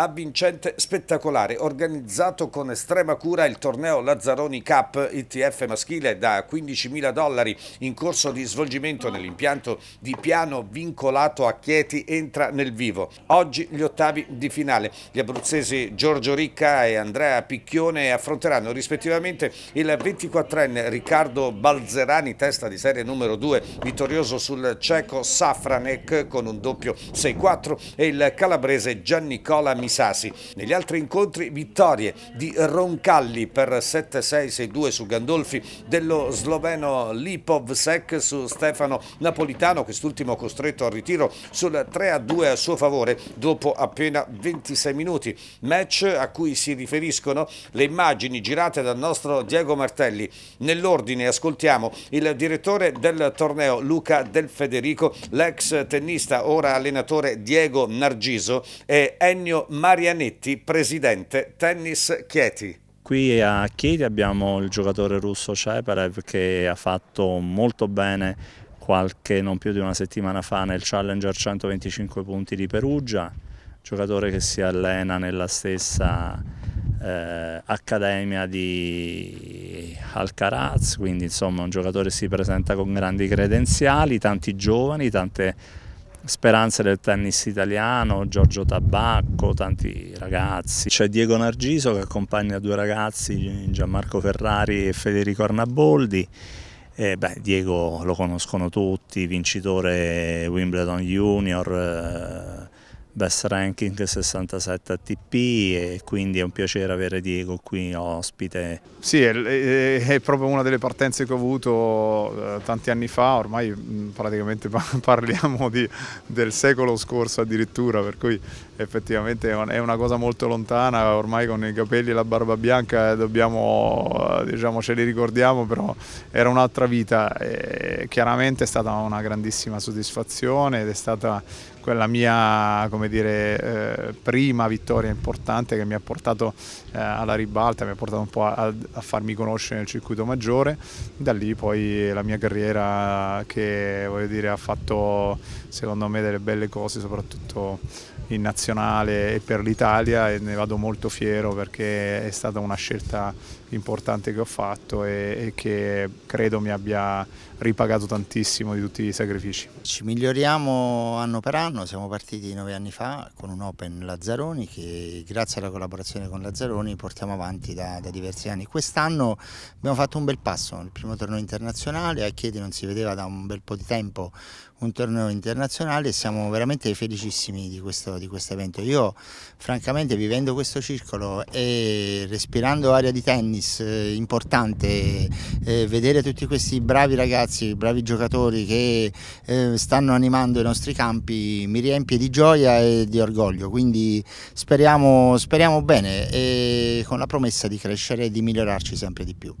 avvincente spettacolare, organizzato con estrema cura il torneo Lazzaroni Cup ITF maschile da 15.000 dollari in corso di svolgimento nell'impianto di piano vincolato a Chieti entra nel vivo. Oggi gli ottavi di finale. Gli abruzzesi Giorgio Ricca e Andrea Picchione affronteranno rispettivamente il 24enne Riccardo Balzerani, testa di serie numero 2, vittorioso sul ceco Safranek con un doppio 6-4 e il calabrese Giannicola Misano Sassi. Negli altri incontri vittorie di Roncalli per 7-6-6-2 su Gandolfi, dello sloveno Lipovsek su Stefano Napolitano, quest'ultimo costretto al ritiro sul 3-2 a suo favore dopo appena 26 minuti. Match a cui si riferiscono le immagini girate dal nostro Diego Martelli. Nell'ordine ascoltiamo il direttore del torneo Luca Del Federico, l'ex tennista ora allenatore Diego Nargiso e Ennio Martelli Marianetti, presidente Tennis Chieti. Qui a Chieti abbiamo il giocatore russo Ceperev che ha fatto molto bene qualche non più di una settimana fa nel Challenger 125 punti di Perugia, giocatore che si allena nella stessa eh, accademia di Alcaraz, quindi insomma un giocatore che si presenta con grandi credenziali, tanti giovani, tante speranze del tennis italiano, Giorgio Tabacco, tanti ragazzi. C'è Diego Nargiso che accompagna due ragazzi, Gianmarco Ferrari e Federico Arnaboldi. E beh, Diego lo conoscono tutti, vincitore Wimbledon Junior, eh, best ranking 67 ATP e quindi è un piacere avere Diego qui ospite. Sì, è, è, proprio una delle partenze che ho avuto eh, tanti anni fa, ormai mm, praticamente parliamo di, del secolo scorso addirittura, per cui effettivamente è una cosa molto lontana, ormai con i capelli e la barba bianca eh, dobbiamo, eh, diciamo, ce li ricordiamo, però era un'altra vita, e chiaramente è stata una grandissima soddisfazione ed è stata quella mia dire, eh, prima vittoria importante che mi ha portato eh, alla ribalta, mi ha portato un po' a, a, farmi conoscere nel circuito maggiore, da lì poi la mia carriera che dire, ha fatto secondo me delle belle cose soprattutto in nazionale e per l'Italia e ne vado molto fiero perché è stata una scelta importante che ho fatto e, e, che credo mi abbia ripagato tantissimo di tutti i sacrifici. Ci miglioriamo anno per anno, siamo partiti nove anni fa con un Open Lazzaroni che grazie alla collaborazione con Lazzaroni portiamo avanti da, da diversi anni. Quest'anno abbiamo fatto un bel passo, il primo torneo internazionale, a Chiedi non si vedeva da un bel po' di tempo un torneo internazionale e siamo veramente felicissimi di questo, di questo evento. Io francamente vivendo questo circolo e respirando aria di tennis eh, importante, eh, vedere tutti questi bravi ragazzi, bravi giocatori che eh, stanno animando i nostri campi mi riempie di gioia e di orgoglio, quindi speriamo, speriamo bene e con la promessa di crescere e di migliorarci sempre di più.